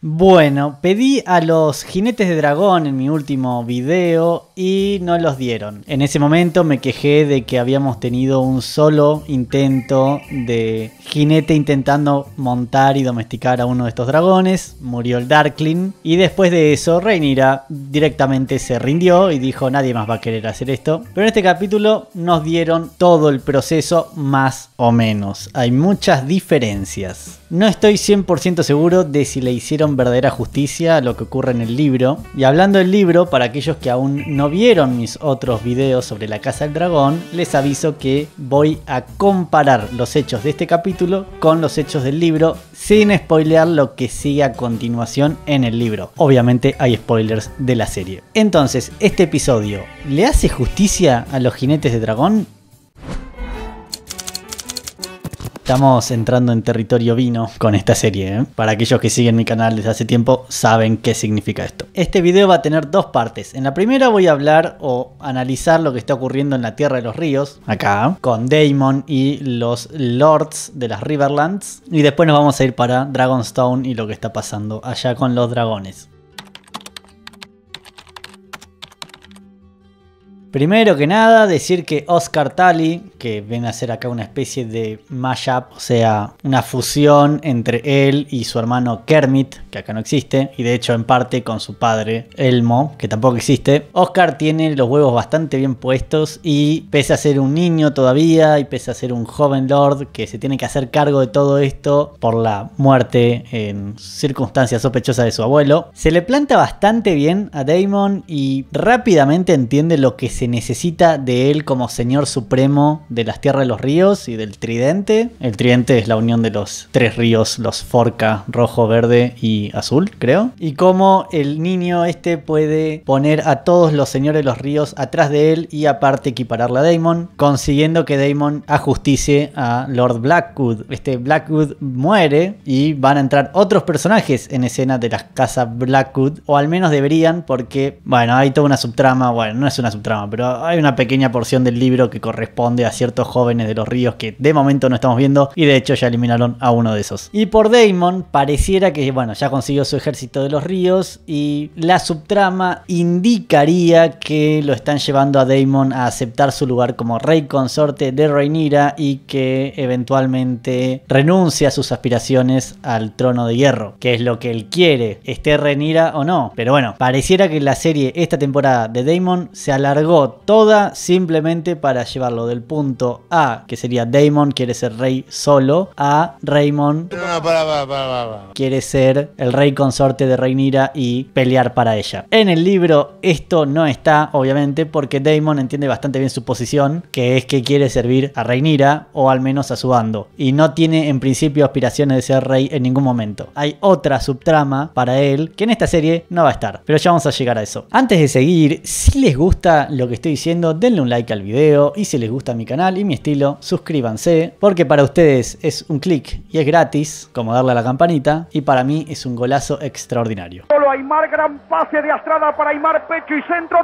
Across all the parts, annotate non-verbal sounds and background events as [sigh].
Bueno, pedí a los jinetes de dragón en mi último video y no los dieron. En ese momento me quejé de que habíamos tenido un solo intento de jinete intentando montar y domesticar a uno de estos dragones. Murió el Darkling y después de eso Reinira directamente se rindió y dijo nadie más va a querer hacer esto. Pero en este capítulo nos dieron todo el proceso más o menos. Hay muchas diferencias. No estoy 100% seguro de si le hicieron verdadera justicia a lo que ocurre en el libro. Y hablando del libro, para aquellos que aún no vieron mis otros videos sobre la Casa del Dragón, les aviso que voy a comparar los hechos de este capítulo con los hechos del libro, sin spoilear lo que sigue a continuación en el libro. Obviamente hay spoilers de la serie. Entonces, este episodio, ¿le hace justicia a los jinetes de dragón? Estamos entrando en territorio vino con esta serie. ¿eh? Para aquellos que siguen mi canal desde hace tiempo saben qué significa esto. Este video va a tener dos partes. En la primera voy a hablar o analizar lo que está ocurriendo en la Tierra de los Ríos, acá, con Daemon y los Lords de las Riverlands. Y después nos vamos a ir para Dragonstone y lo que está pasando allá con los dragones. Primero que nada, decir que Oscar Tally, que viene a ser acá una especie de mashup, o sea, una fusión entre él y su hermano Kermit, que acá no existe, y de hecho en parte con su padre Elmo, que tampoco existe. Oscar tiene los huevos bastante bien puestos y pese a ser un niño todavía y pese a ser un joven lord que se tiene que hacer cargo de todo esto por la muerte en circunstancias sospechosas de su abuelo, se le planta bastante bien a Damon y rápidamente entiende lo que se necesita de él como señor supremo de las tierras de los ríos y del tridente. El tridente es la unión de los tres ríos, los forca, rojo, verde y azul, creo. Y cómo el niño este puede poner a todos los señores de los ríos atrás de él y aparte equipararle a Daemon, consiguiendo que Daemon ajustice a Lord Blackwood. Este Blackwood muere y van a entrar otros personajes en escena de las casas Blackwood, o al menos deberían, porque, bueno, hay toda una subtrama, bueno, no es una subtrama, pero hay una pequeña porción del libro que corresponde a ciertos jóvenes de los ríos que de momento no estamos viendo y de hecho ya eliminaron a uno de esos. Y por Daemon pareciera que, bueno, ya consiguió su ejército de los ríos y la subtrama indicaría que lo están llevando a Daemon a aceptar su lugar como rey consorte de Rhaenyra y que eventualmente renuncia a sus aspiraciones al trono de hierro, que es lo que él quiere, esté Rhaenyra o no. Pero bueno, pareciera que la serie esta temporada de Daemon se alargó toda simplemente para llevarlo del punto A, que sería Damon quiere ser rey solo, a Raymond quiere ser el rey consorte de Reinira y pelear para ella. En el libro esto no está, obviamente, porque Damon entiende bastante bien su posición, que es que quiere servir a Reinira o al menos a su bando, y no tiene en principio aspiraciones de ser rey en ningún momento. Hay otra subtrama para él que en esta serie no va a estar, pero ya vamos a llegar a eso. Antes de seguir, si les gusta lo que estoy diciendo, denle un like al video y si les gusta mi canal y mi estilo, suscríbanse, porque para ustedes es un clic y es gratis, como darle a la campanita, y para mí es un golazo extraordinario. Solo gran pase de para pecho y centro,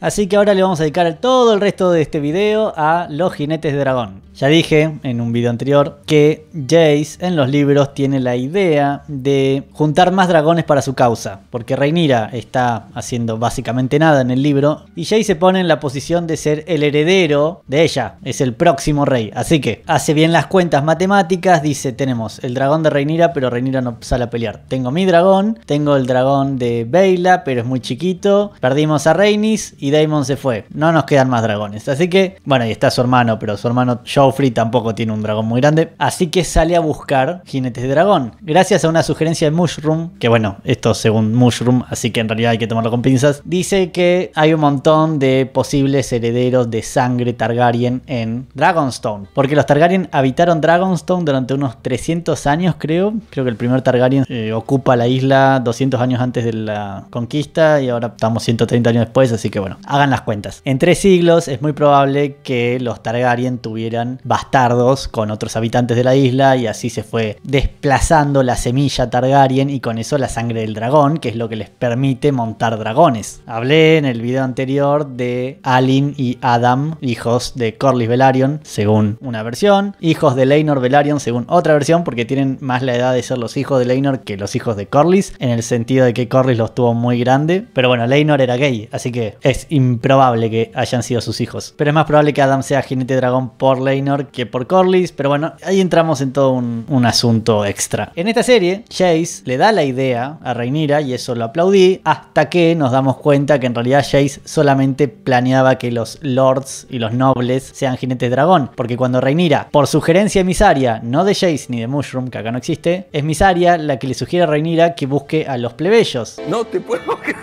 Así que ahora le vamos a dedicar todo el resto de este video a los jinetes de dragón. Ya dije en un video anterior que Jace en los libros tiene la idea de juntar más dragones para su causa, porque Reinira está haciendo básicamente nada en el libro y Jace se pone en la posición de ser el heredero de ella, es el próximo rey. Así que hace bien las cuentas matemáticas, dice tenemos el dragón de Reinira, pero Reinira no sale a pelear. Tengo mi dragón, tengo el dragón de Veila, pero es muy chiquito. Perdimos a Reinis y Daemon se fue. No nos quedan más dragones. Así que, bueno, y está su hermano, pero su hermano Joffrey tampoco tiene un dragón muy grande. Así que sale a buscar jinetes de dragón. Gracias a una sugerencia de Mushroom, que bueno, esto según Mushroom, así que en realidad hay que tomarlo con pinzas, dice que hay un montón de posibles herederos de sangre Targaryen en Dragonstone. Porque los Targaryen habitaron Dragonstone durante unos 300 años, creo. Creo que el primer Targaryen eh, ocupa la isla 200 años antes de la conquista y ahora estamos 130 años después, así que bueno, Hagan las cuentas. En tres siglos es muy probable que los Targaryen tuvieran bastardos con otros habitantes de la isla y así se fue desplazando la semilla Targaryen y con eso la sangre del dragón, que es lo que les permite montar dragones. Hablé en el video anterior de Alin y Adam, hijos de Corlys Velaryon, según una versión, hijos de Leinor Velaryon, según otra versión, porque tienen más la edad de ser los hijos de Leinor que los hijos de Corlys, en el sentido de que Corlys los tuvo muy grande, pero bueno, Leinor era gay, así que es improbable que hayan sido sus hijos. Pero es más probable que Adam sea jinete dragón por Leinor que por Corlys, pero bueno, ahí entramos en todo un, asunto extra. En esta serie, Jace le da la idea a Reinira y eso lo aplaudí, hasta que nos damos cuenta que en realidad Jace solamente planeaba que los lords y los nobles sean jinetes dragón, porque cuando Reinira, por sugerencia emisaria, no de Jace ni de Mushroom, que acá no existe, es misaria la que le sugiere a Reinira que busque a los plebeyos. No te puedo [laughs] creer.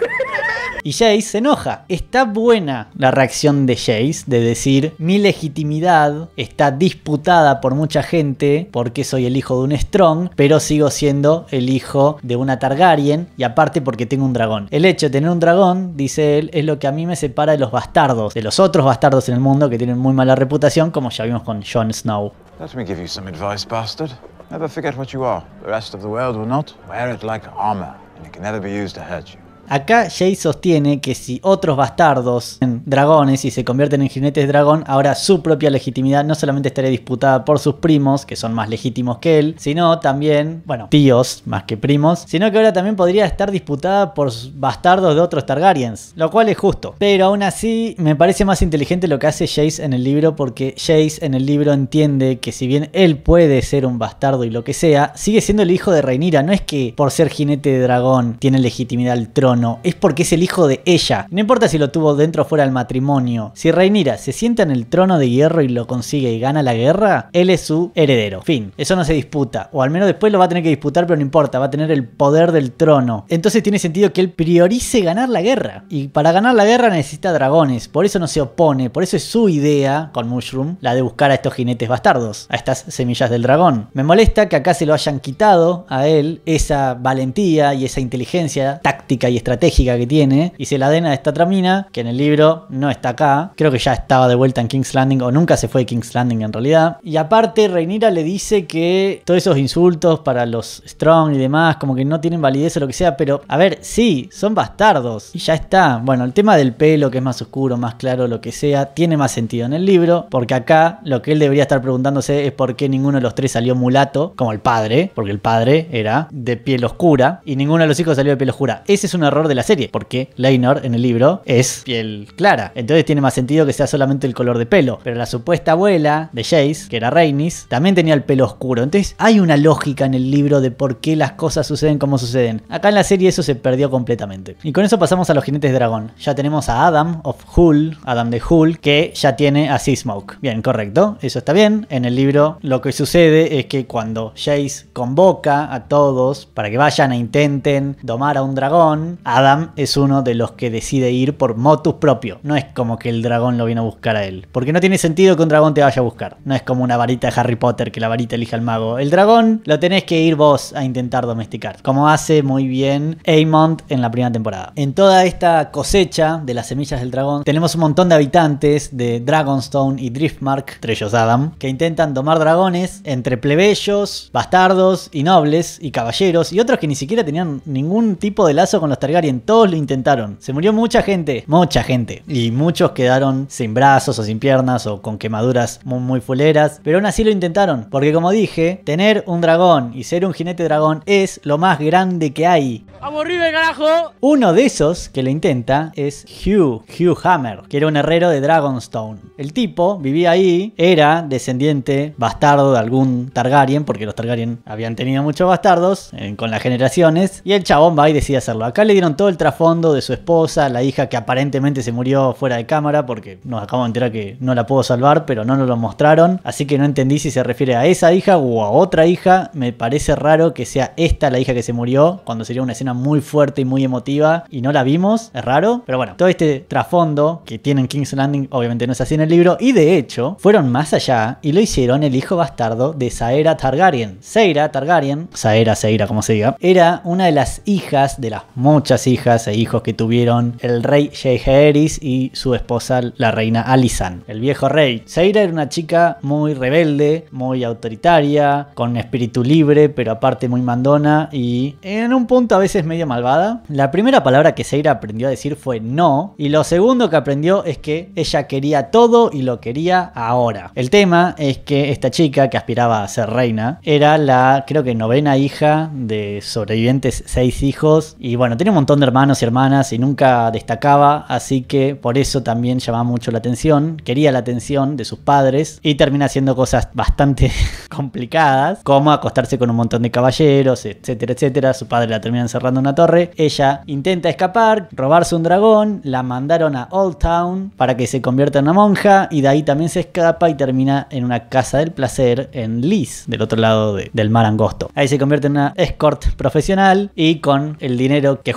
Y Jace se enoja. Está buena la reacción de Jace de decir, mi legitimidad está disputada por mucha gente porque soy el hijo de un Strong, pero sigo siendo el hijo de una Targaryen y aparte porque tengo un dragón. El hecho de tener un dragón, dice él, es lo que a mí me separa de los bastardos, de los otros bastardos en el mundo que tienen muy mala reputación, como ya vimos con Jon Snow. Let me give you some advice, bastard. Never forget what you are. The rest of the world will not. Wear it like armor, and it can never be used to hurt Acá Jace sostiene que si otros bastardos en dragones y se convierten en jinetes dragón, ahora su propia legitimidad no solamente estaría disputada por sus primos, que son más legítimos que él, sino también, bueno, tíos más que primos, sino que ahora también podría estar disputada por bastardos de otros Targaryens, lo cual es justo. Pero aún así, me parece más inteligente lo que hace Jace en el libro, porque Jace en el libro entiende que si bien él puede ser un bastardo y lo que sea, sigue siendo el hijo de Reinira, no es que por ser jinete de dragón tiene legitimidad al trono es porque es el hijo de ella. No importa si lo tuvo dentro o fuera del matrimonio. Si Reinira se sienta en el trono de hierro y lo consigue y gana la guerra, él es su heredero. Fin. Eso no se disputa. O al menos después lo va a tener que disputar, pero no importa. Va a tener el poder del trono. Entonces tiene sentido que él priorice ganar la guerra. Y para ganar la guerra necesita dragones. Por eso no se opone. Por eso es su idea con Mushroom la de buscar a estos jinetes bastardos. A estas semillas del dragón. Me molesta que acá se lo hayan quitado a él esa valentía y esa inteligencia táctica y estratégica estratégica que tiene y se la den a esta tramina, que en el libro no está acá. Creo que ya estaba de vuelta en King's Landing o nunca se fue de King's Landing en realidad. Y aparte, Reinira le dice que todos esos insultos para los Strong y demás, como que no tienen validez o lo que sea, pero a ver, sí, son bastardos y ya está. Bueno, el tema del pelo, que es más oscuro, más claro, lo que sea, tiene más sentido en el libro, porque acá lo que él debería estar preguntándose es por qué ninguno de los tres salió mulato, como el padre, porque el padre era de piel oscura y ninguno de los hijos salió de piel oscura. Ese es un de la serie, porque Leinor en el libro es piel clara. Entonces tiene más sentido que sea solamente el color de pelo. Pero la supuesta abuela de Jace, que era Reynis, también tenía el pelo oscuro. Entonces hay una lógica en el libro de por qué las cosas suceden como suceden. Acá en la serie eso se perdió completamente. Y con eso pasamos a los jinetes de dragón. Ya tenemos a Adam of Hull, Adam de Hull, que ya tiene a Seasmoke Bien, correcto, eso está bien. En el libro lo que sucede es que cuando Jace convoca a todos para que vayan e intenten domar a un dragón, Adam es uno de los que decide ir por motus propio. No es como que el dragón lo viene a buscar a él. Porque no tiene sentido que un dragón te vaya a buscar. No es como una varita de Harry Potter que la varita elija al mago. El dragón lo tenés que ir vos a intentar domesticar. Como hace muy bien Aemond en la primera temporada. En toda esta cosecha de las semillas del dragón tenemos un montón de habitantes de Dragonstone y Driftmark, entre ellos Adam, que intentan domar dragones entre plebeyos, bastardos y nobles y caballeros y otros que ni siquiera tenían ningún tipo de lazo con los Targaryen todos lo intentaron. Se murió mucha gente, mucha gente. Y muchos quedaron sin brazos o sin piernas o con quemaduras muy, muy fuleras. Pero aún así lo intentaron. Porque como dije, tener un dragón y ser un jinete dragón es lo más grande que hay. ¡Aburrido carajo! Uno de esos que lo intenta es Hugh, Hugh Hammer, que era un herrero de Dragonstone. El tipo vivía ahí, era descendiente bastardo de algún Targaryen, porque los Targaryen habían tenido muchos bastardos eh, con las generaciones, y el chabón va y decide hacerlo. Acá le todo el trasfondo de su esposa, la hija que aparentemente se murió fuera de cámara, porque nos acabamos de enterar que no la puedo salvar, pero no nos lo mostraron. Así que no entendí si se refiere a esa hija o a otra hija. Me parece raro que sea esta la hija que se murió, cuando sería una escena muy fuerte y muy emotiva y no la vimos. Es raro. Pero bueno, todo este trasfondo que tienen King's Landing obviamente no es así en el libro. Y de hecho, fueron más allá y lo hicieron el hijo bastardo de Saera Targaryen. Saera Targaryen, Saera, Saera, como se diga, era una de las hijas de las muchas muchas hijas e hijos que tuvieron el rey Eris y su esposa la reina Alisan, el viejo rey. Seira era una chica muy rebelde, muy autoritaria, con espíritu libre, pero aparte muy mandona y en un punto a veces medio malvada. La primera palabra que Seira aprendió a decir fue no y lo segundo que aprendió es que ella quería todo y lo quería ahora. El tema es que esta chica que aspiraba a ser reina era la creo que novena hija de sobrevivientes seis hijos y bueno, tenemos montón de hermanos y hermanas y nunca destacaba, así que por eso también llamaba mucho la atención, quería la atención de sus padres y termina haciendo cosas bastante [laughs] complicadas, como acostarse con un montón de caballeros, etcétera, etcétera. Su padre la termina encerrando en una torre, ella intenta escapar, robarse un dragón, la mandaron a Old Town para que se convierta en una monja y de ahí también se escapa y termina en una casa del placer en Liz, del otro lado del mar angosto. Ahí se convierte en una escort profesional y con el dinero que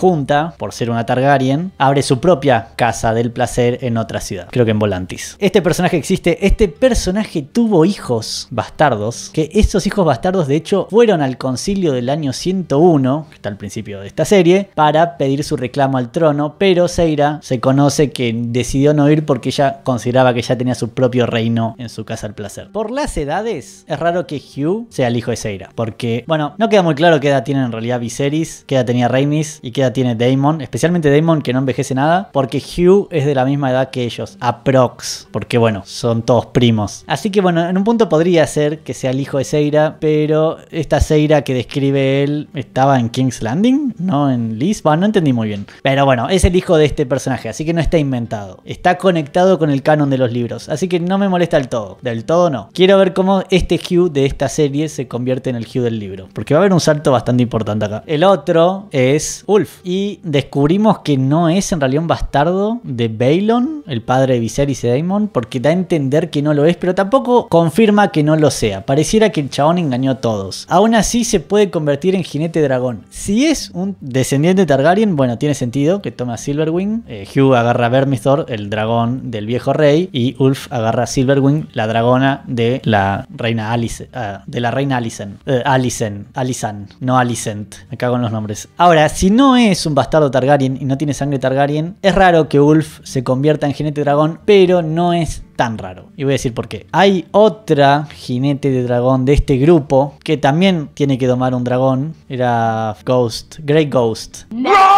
por ser una Targaryen, abre su propia casa del placer en otra ciudad, creo que en Volantis. Este personaje existe, este personaje tuvo hijos bastardos, que esos hijos bastardos de hecho fueron al concilio del año 101, que está al principio de esta serie, para pedir su reclamo al trono, pero Seira se conoce que decidió no ir porque ella consideraba que ya tenía su propio reino en su casa del placer. Por las edades, es raro que Hugh sea el hijo de Seira, porque, bueno, no queda muy claro qué edad tiene en realidad Viserys, qué edad tenía Rhaenys y qué edad tiene tiene Damon, especialmente Damon que no envejece nada, porque Hugh es de la misma edad que ellos, aprox, porque bueno, son todos primos. Así que bueno, en un punto podría ser que sea el hijo de Seira, pero esta Seira que describe él estaba en King's Landing, no en Lisbon, no entendí muy bien. Pero bueno, es el hijo de este personaje, así que no está inventado. Está conectado con el canon de los libros, así que no me molesta del todo, del todo no. Quiero ver cómo este Hugh de esta serie se convierte en el Hugh del libro, porque va a haber un salto bastante importante acá. El otro es Ulf y descubrimos que no es en realidad un bastardo de Balon, el padre de Viserys y Daemon, porque da a entender que no lo es, pero tampoco confirma que no lo sea. Pareciera que el chabón engañó a todos. Aún así se puede convertir en jinete dragón. Si es un descendiente Targaryen, bueno, tiene sentido que toma a Silverwing, eh, Hugh agarra a Vermithor, el dragón del viejo rey, y Ulf agarra a Silverwing, la dragona de la reina Alice, ah, de la reina Alicent eh, Alicen, no Alicent, me cago en los nombres. Ahora, si no es es un bastardo Targaryen y no tiene sangre Targaryen, es raro que Ulf se convierta en jinete de dragón, pero no es tan raro. Y voy a decir por qué. Hay otra jinete de dragón de este grupo que también tiene que domar un dragón. Era Ghost, Grey Ghost. ¡No!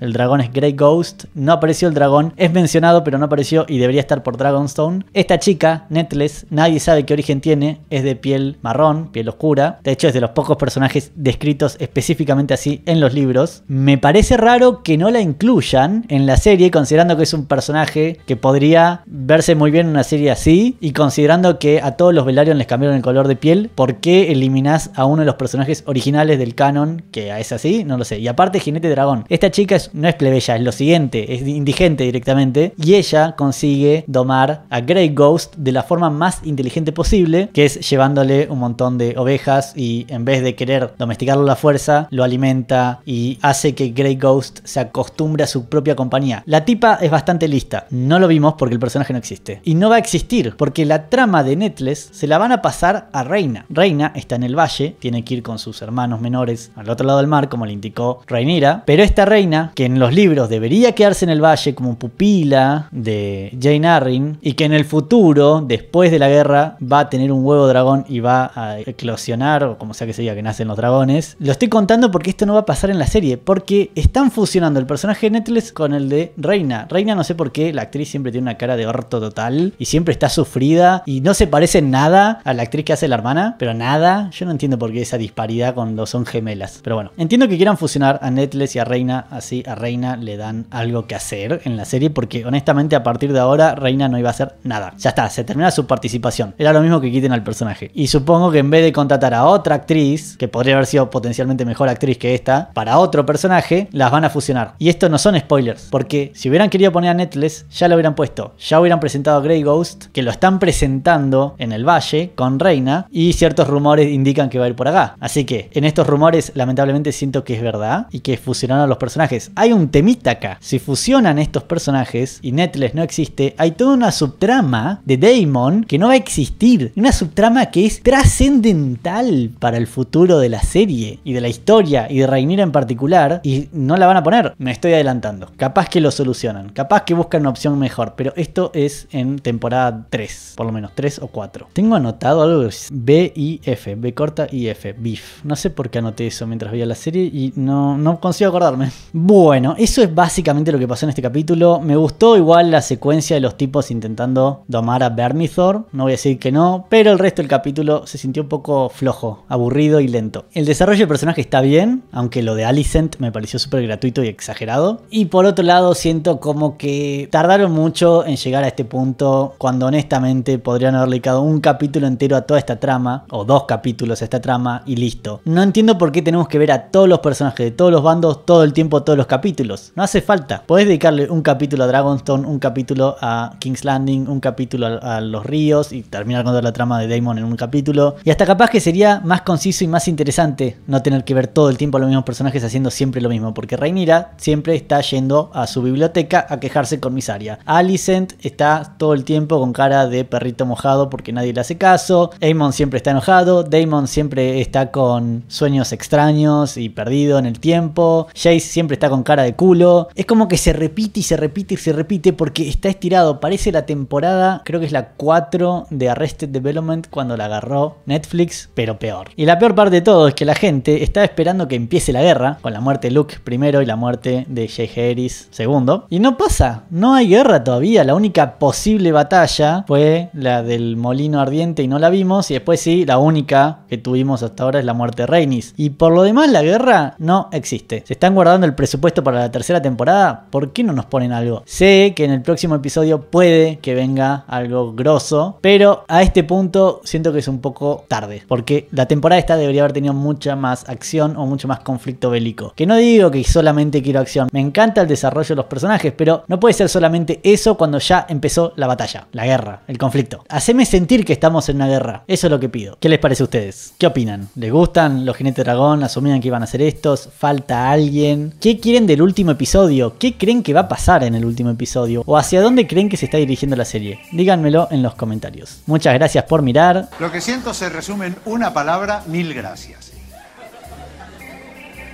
El dragón es Grey Ghost. No apareció el dragón. Es mencionado, pero no apareció y debería estar por Dragonstone. Esta chica, Netless, nadie sabe qué origen tiene. Es de piel marrón, piel oscura. De hecho, es de los pocos personajes descritos específicamente así en los libros. Me parece raro que no la incluyan en la serie, considerando que es un personaje que podría verse muy bien en una serie así. Y considerando que a todos los Velaryon les cambiaron el color de piel, ¿por qué eliminás a uno de los personajes originales del canon? Que es así, no lo sé. Y aparte, Jinete Dragón. Esta chica es no es plebeya, es lo siguiente, es indigente directamente. Y ella consigue domar a Grey Ghost de la forma más inteligente posible, que es llevándole un montón de ovejas y en vez de querer domesticarlo a la fuerza, lo alimenta y hace que Grey Ghost se acostumbre a su propia compañía. La tipa es bastante lista, no lo vimos porque el personaje no existe. Y no va a existir porque la trama de Netless se la van a pasar a Reina. Reina está en el valle, tiene que ir con sus hermanos menores al otro lado del mar, como le indicó Reinira, pero esta reina que en los libros debería quedarse en el valle como pupila de Jane Arryn y que en el futuro, después de la guerra, va a tener un huevo dragón y va a eclosionar, o como sea que se diga que nacen los dragones. Lo estoy contando porque esto no va a pasar en la serie, porque están fusionando el personaje de Netflix con el de Reina. Reina no sé por qué, la actriz siempre tiene una cara de orto total y siempre está sufrida y no se parece nada a la actriz que hace la hermana, pero nada. Yo no entiendo por qué esa disparidad cuando son gemelas. Pero bueno, entiendo que quieran fusionar a Netflix y a Reina así a Reina le dan algo que hacer en la serie, porque honestamente a partir de ahora Reina no iba a hacer nada. Ya está, se termina su participación. Era lo mismo que quiten al personaje. Y supongo que en vez de contratar a otra actriz, que podría haber sido potencialmente mejor actriz que esta, para otro personaje, las van a fusionar. Y esto no son spoilers, porque si hubieran querido poner a Netless, ya lo hubieran puesto. Ya hubieran presentado a Grey Ghost, que lo están presentando en el valle con Reina, y ciertos rumores indican que va a ir por acá. Así que en estos rumores lamentablemente siento que es verdad y que fusionaron a los personajes hay un temita acá. Si fusionan estos personajes y Netless no existe, hay toda una subtrama de Daemon que no va a existir. Una subtrama que es trascendental para el futuro de la serie y de la historia y de Rhaenyra en particular. Y no la van a poner. Me estoy adelantando. Capaz que lo solucionan. Capaz que buscan una opción mejor. Pero esto es en temporada 3. Por lo menos 3 o 4. Tengo anotado algo que B y F. B corta y F. BIF. No sé por qué anoté eso mientras veía la serie y no, no consigo acordarme. Bueno bueno, eso es básicamente lo que pasó en este capítulo. Me gustó igual la secuencia de los tipos intentando domar a Bernithor. No voy a decir que no, pero el resto del capítulo se sintió un poco flojo, aburrido y lento. El desarrollo del personaje está bien, aunque lo de Alicent me pareció súper gratuito y exagerado. Y por otro lado, siento como que tardaron mucho en llegar a este punto cuando honestamente podrían haber dedicado un capítulo entero a toda esta trama, o dos capítulos a esta trama y listo. No entiendo por qué tenemos que ver a todos los personajes de todos los bandos todo el tiempo, todos los capítulos capítulos. No hace falta. Podés dedicarle un capítulo a Dragonstone, un capítulo a King's Landing, un capítulo a, Los Ríos y terminar con toda la trama de Damon en un capítulo. Y hasta capaz que sería más conciso y más interesante no tener que ver todo el tiempo a los mismos personajes haciendo siempre lo mismo, porque Rhaenyra siempre está yendo a su biblioteca a quejarse con Misaria. Alicent está todo el tiempo con cara de perrito mojado porque nadie le hace caso. Aemon siempre está enojado. Damon siempre está con sueños extraños y perdido en el tiempo. Jace siempre está con cara de culo. Es como que se repite y se repite y se repite porque está estirado. Parece la temporada, creo que es la 4 de Arrested Development cuando la agarró Netflix, pero peor. Y la peor parte de todo es que la gente está esperando que empiece la guerra, con la muerte de Luke primero y la muerte de Jay Harris segundo. Y no pasa, no hay guerra todavía. La única posible batalla fue la del molino ardiente y no la vimos. Y después sí, la única que tuvimos hasta ahora es la muerte de Reynis. Y por lo demás, la guerra no existe. Se están guardando el presupuesto para la tercera temporada, ¿por qué no nos ponen algo? Sé que en el próximo episodio puede que venga algo grosso, pero a este punto siento que es un poco tarde, porque la temporada esta debería haber tenido mucha más acción o mucho más conflicto bélico. Que no digo que solamente quiero acción, me encanta el desarrollo de los personajes, pero no puede ser solamente eso cuando ya empezó la batalla, la guerra, el conflicto. Haceme sentir que estamos en una guerra, eso es lo que pido. ¿Qué les parece a ustedes? ¿Qué opinan? ¿Les gustan los jinetes dragón? ¿Asumían que iban a ser estos? ¿Falta alguien? ¿Qué quieren del último episodio? ¿Qué creen que va a pasar en el último episodio? ¿O hacia dónde creen que se está dirigiendo la serie? Díganmelo en los comentarios. Muchas gracias por mirar. Lo que siento se resume en una palabra, mil gracias.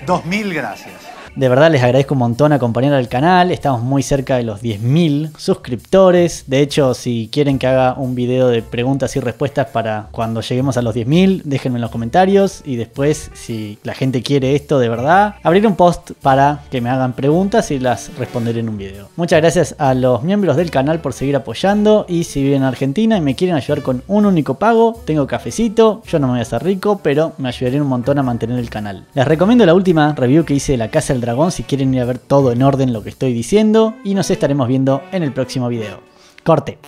Dos mil gracias. De verdad les agradezco un montón acompañar al canal. Estamos muy cerca de los 10.000 suscriptores. De hecho, si quieren que haga un video de preguntas y respuestas para cuando lleguemos a los 10.000, déjenme en los comentarios. Y después, si la gente quiere esto de verdad, abrir un post para que me hagan preguntas y las responderé en un video. Muchas gracias a los miembros del canal por seguir apoyando. Y si viven en Argentina y me quieren ayudar con un único pago, tengo cafecito. Yo no me voy a hacer rico, pero me ayudaré un montón a mantener el canal. Les recomiendo la última review que hice de la casa Dragón si quieren ir a ver todo en orden lo que estoy diciendo y nos estaremos viendo en el próximo video. Corte.